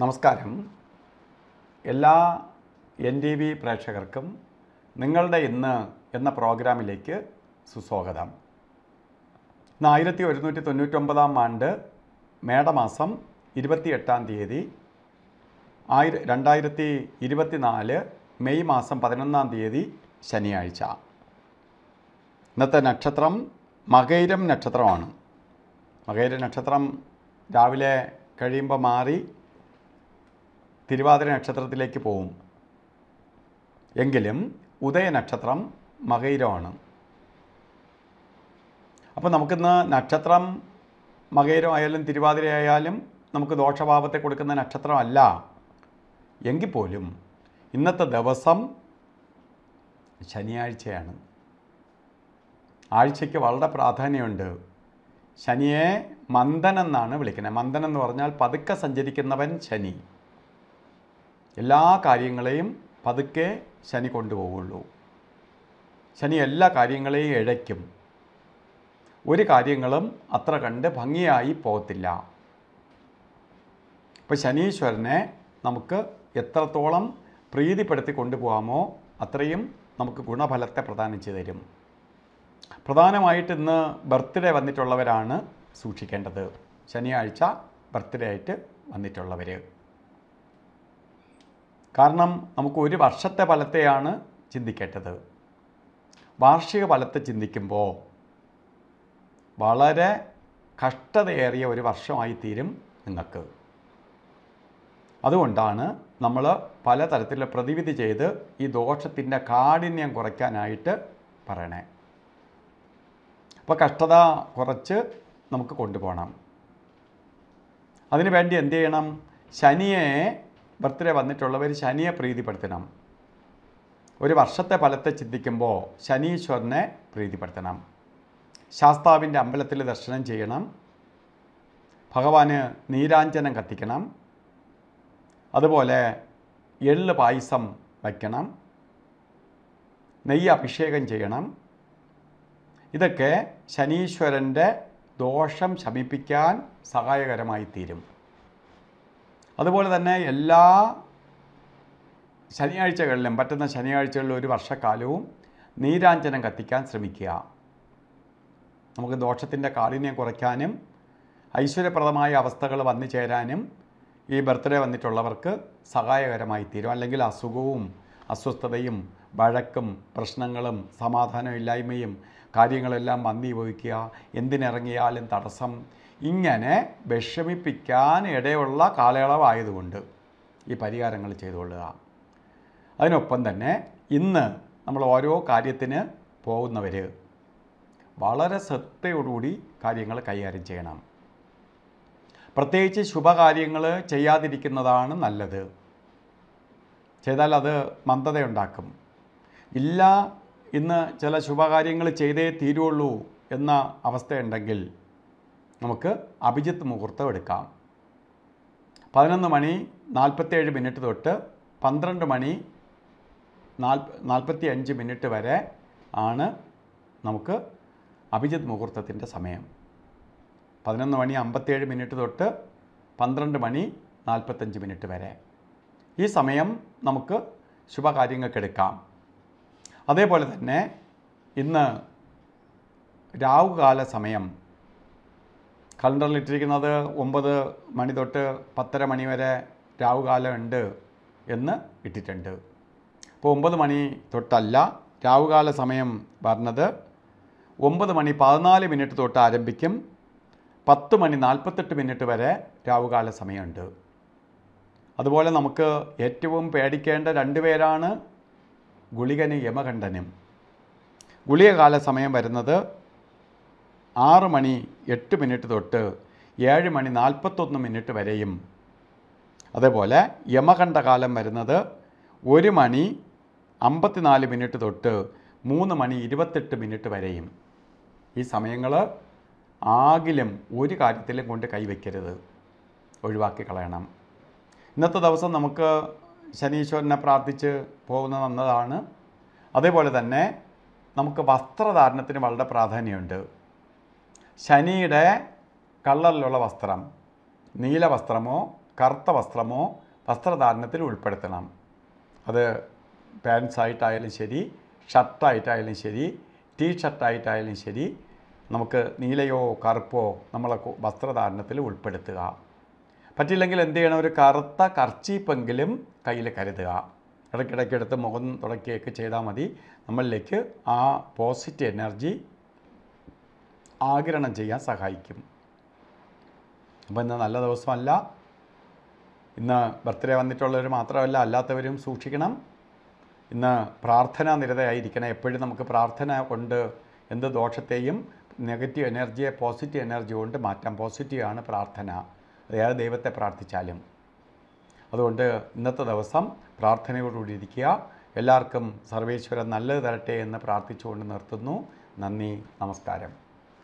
നമസ്കാരം എല്ലാ N T V പ്രേക്ഷകർക്കും നിങ്ങളുടെ ഇന്ന് എന്ന പ്രോഗ്രാമിലേക്ക് സുസ്വാഗതം ഇന്ന് ആയിരത്തി ഒരുന്നൂറ്റി തൊണ്ണൂറ്റൊമ്പതാം ആണ്ട് മേടമാസം ഇരുപത്തിയെട്ടാം തീയതി ആയിര രണ്ടായിരത്തി ഇരുപത്തിനാല് മെയ് മാസം പതിനൊന്നാം തീയതി ശനിയാഴ്ച ഇന്നത്തെ നക്ഷത്രം മകൈരം നക്ഷത്രമാണ് മകൈര നക്ഷത്രം രാവിലെ കഴിയുമ്പോൾ മാറി തിരുവാതിര നക്ഷത്രത്തിലേക്ക് പോവും എങ്കിലും ഉദയ നക്ഷത്രം മകൈരമാണ് അപ്പോൾ നമുക്കിന്ന് നക്ഷത്രം മകൈരം തിരുവാതിരയായാലും തിരുവാതിര ആയാലും നമുക്ക് ദോഷഭാവത്തെ കൊടുക്കുന്ന നക്ഷത്രമല്ല എങ്കിൽ പോലും ഇന്നത്തെ ദിവസം ശനിയാഴ്ചയാണ് ആഴ്ചയ്ക്ക് വളരെ പ്രാധാന്യമുണ്ട് ശനിയെ മന്ദനെന്നാണ് വിളിക്കുന്നത് മന്ദൻ എന്ന് പറഞ്ഞാൽ പതുക്കെ സഞ്ചരിക്കുന്നവൻ ശനി എല്ലാ കാര്യങ്ങളെയും പതുക്കെ ശനി കൊണ്ടുപോവുള്ളൂ ശനി എല്ലാ കാര്യങ്ങളെയും ഇഴയ്ക്കും ഒരു കാര്യങ്ങളും അത്ര കണ്ട് ഭംഗിയായി പോകത്തില്ല ഇപ്പം ശനീശ്വരനെ നമുക്ക് എത്രത്തോളം പ്രീതിപ്പെടുത്തി കൊണ്ടുപോകാമോ അത്രയും നമുക്ക് ഗുണഫലത്തെ പ്രദാനം ചെയ്തു തരും പ്രധാനമായിട്ട് ഇന്ന് ബർത്ത്ഡേ വന്നിട്ടുള്ളവരാണ് സൂക്ഷിക്കേണ്ടത് ശനിയാഴ്ച ബർത്ത്ഡേ ആയിട്ട് വന്നിട്ടുള്ളവർ കാരണം നമുക്ക് ഒരു വർഷത്തെ ഫലത്തെയാണ് ചിന്തിക്കേണ്ടത് വാർഷിക ഫലത്തെ ചിന്തിക്കുമ്പോൾ വളരെ കഷ്ടതയേറിയ ഒരു വർഷമായി തീരും നിങ്ങൾക്ക് അതുകൊണ്ടാണ് നമ്മൾ പലതരത്തിലുള്ള പ്രതിവിധി ചെയ്ത് ഈ ദോഷത്തിൻ്റെ കാഠിന്യം കുറയ്ക്കാനായിട്ട് പറയണേ അപ്പോൾ കഷ്ടത കുറച്ച് നമുക്ക് കൊണ്ടുപോകണം അതിനു വേണ്ടി എന്ത് ചെയ്യണം ശനിയെ ബർത്ത്ഡേ വന്നിട്ടുള്ളവർ ശനിയെ പ്രീതിപ്പെടുത്തണം ഒരു വർഷത്തെ ഫലത്തെ ചിന്തിക്കുമ്പോൾ ശനീശ്വരനെ പ്രീതിപ്പെടുത്തണം ശാസ്താവിൻ്റെ അമ്പലത്തിൽ ദർശനം ചെയ്യണം ഭഗവാന് നീരാഞ്ജനം കത്തിക്കണം അതുപോലെ എള്ള് പായസം വയ്ക്കണം നെയ്യ് അഭിഷേകം ചെയ്യണം ഇതൊക്കെ ശനീശ്വരൻ്റെ ദോഷം ശമിപ്പിക്കാൻ സഹായകരമായി തീരും അതുപോലെ തന്നെ എല്ലാ ശനിയാഴ്ചകളിലും പറ്റുന്ന ശനിയാഴ്ചകളിലും ഒരു വർഷക്കാലവും നീരാഞ്ജനം കത്തിക്കാൻ ശ്രമിക്കുക നമുക്ക് ദോഷത്തിൻ്റെ കാഠിന്യം കുറയ്ക്കാനും ഐശ്വര്യപ്രദമായ അവസ്ഥകൾ വന്നു ചേരാനും ഈ ബർത്ത്ഡേ വന്നിട്ടുള്ളവർക്ക് സഹായകരമായി തീരും അല്ലെങ്കിൽ അസുഖവും അസ്വസ്ഥതയും വഴക്കും പ്രശ്നങ്ങളും സമാധാനമില്ലായ്മയും കാര്യങ്ങളെല്ലാം മന്ദീഭവിക്കുക എന്തിനിറങ്ങിയാലും തടസ്സം ഇങ്ങനെ വിഷമിപ്പിക്കാൻ ഇടയുള്ള കാലയളവായതുകൊണ്ട് ഈ പരിഹാരങ്ങൾ ചെയ്തുകൊള്ളുക അതിനൊപ്പം തന്നെ ഇന്ന് നമ്മൾ ഓരോ കാര്യത്തിന് പോകുന്നവർ വളരെ ശ്രദ്ധയോടുകൂടി കാര്യങ്ങൾ കൈകാര്യം ചെയ്യണം പ്രത്യേകിച്ച് ശുഭകാര്യങ്ങൾ ചെയ്യാതിരിക്കുന്നതാണ് നല്ലത് ചെയ്താൽ അത് മന്ദതയുണ്ടാക്കും ഇല്ല ഇന്ന് ചില ശുഭകാര്യങ്ങൾ ചെയ്തേ തീരുള്ളൂ എന്ന അവസ്ഥയുണ്ടെങ്കിൽ നമുക്ക് അഭിജിത്ത് മുഹൂർത്തം എടുക്കാം പതിനൊന്ന് മണി നാൽപ്പത്തേഴ് മിനിറ്റ് തൊട്ട് പന്ത്രണ്ട് മണി നാൽപ്പത്തി അഞ്ച് മിനിറ്റ് വരെ ആണ് നമുക്ക് അഭിജിത്ത് മുഹൂർത്തത്തിൻ്റെ സമയം പതിനൊന്ന് മണി അമ്പത്തേഴ് മിനിറ്റ് തൊട്ട് പന്ത്രണ്ട് മണി നാൽപ്പത്തഞ്ച് മിനിറ്റ് വരെ ഈ സമയം നമുക്ക് ശുഭകാര്യങ്ങൾക്കെടുക്കാം അതേപോലെ തന്നെ ഇന്ന് രാഹുകാല സമയം കലണ്ടറിൽ ഇട്ടിരിക്കുന്നത് ഒമ്പത് മണി തൊട്ട് പത്തര മണി വരെ രാവുകാലം ഉണ്ട് എന്ന് ഇട്ടിട്ടുണ്ട് അപ്പോൾ ഒമ്പത് മണി തൊട്ടല്ല രാവുകാല സമയം പറഞ്ഞത് ഒമ്പത് മണി പതിനാല് മിനിറ്റ് തൊട്ട് ആരംഭിക്കും പത്ത് മണി നാൽപ്പത്തെട്ട് മിനിറ്റ് വരെ രാവുകാല സമയമുണ്ട് അതുപോലെ നമുക്ക് ഏറ്റവും പേടിക്കേണ്ട രണ്ട് പേരാണ് ഗുളികനും യമകണ്ഠനും ഗുളികകാല സമയം വരുന്നത് ആറ് മണി എട്ട് മിനിറ്റ് തൊട്ട് ഏഴ് മണി നാൽപ്പത്തൊന്ന് മിനിറ്റ് വരെയും അതേപോലെ യമകണ്ഠകാലം വരുന്നത് ഒരു മണി അമ്പത്തിനാല് മിനിറ്റ് തൊട്ട് മൂന്ന് മണി ഇരുപത്തെട്ട് മിനിറ്റ് വരെയും ഈ സമയങ്ങൾ ആകിലും ഒരു കാര്യത്തിലും കൊണ്ട് കൈവയ്ക്കരുത് ഒഴിവാക്കി കളയണം ഇന്നത്തെ ദിവസം നമുക്ക് ശനീശ്വരനെ പ്രാർത്ഥിച്ച് പോകുന്ന നന്നതാണ് അതേപോലെ തന്നെ നമുക്ക് വസ്ത്രധാരണത്തിന് വളരെ പ്രാധാന്യമുണ്ട് ശനിയുടെ കളറിലുള്ള വസ്ത്രം നീല വസ്ത്രമോ കറുത്ത വസ്ത്രമോ വസ്ത്രധാരണത്തിൽ ഉൾപ്പെടുത്തണം അത് പാൻസായിട്ടായാലും ശരി ഷർട്ടായിട്ടായാലും ശരി ടീ ഷർട്ടായിട്ടായാലും ശരി നമുക്ക് നീലയോ കറുപ്പോ നമ്മളെ വസ്ത്രധാരണത്തിൽ ഉൾപ്പെടുത്തുക പറ്റില്ലെങ്കിൽ എന്ത് ചെയ്യണം ഒരു കറുത്ത കർച്ചീപ്പെങ്കിലും കയ്യിൽ കരുതുക ഇടയ്ക്കിടയ്ക്ക് എടുത്ത് മുഖം തുടക്കിയൊക്കെ ചെയ്താൽ മതി നമ്മളിലേക്ക് ആ പോസിറ്റീവ് എനർജി ആഗിരണം ചെയ്യാൻ സഹായിക്കും അപ്പോൾ ഇന്ന് നല്ല ദിവസമല്ല ഇന്ന് ബർത്ത്ഡേ വന്നിട്ടുള്ളവർ മാത്രമല്ല അല്ലാത്തവരും സൂക്ഷിക്കണം ഇന്ന് പ്രാർത്ഥന നിരതയായിരിക്കണം എപ്പോഴും നമുക്ക് പ്രാർത്ഥന കൊണ്ട് എന്ത് ദോഷത്തെയും നെഗറ്റീവ് എനർജിയെ പോസിറ്റീവ് എനർജി കൊണ്ട് മാറ്റാം പോസിറ്റീവാണ് പ്രാർത്ഥന അതായത് ദൈവത്തെ പ്രാർത്ഥിച്ചാലും അതുകൊണ്ട് ഇന്നത്തെ ദിവസം പ്രാർത്ഥനയോടുകൂടി ഇരിക്കുക എല്ലാവർക്കും സർവേശ്വരൻ നല്ലത് തരട്ടെ എന്ന് പ്രാർത്ഥിച്ചുകൊണ്ട് നിർത്തുന്നു നന്ദി നമസ്കാരം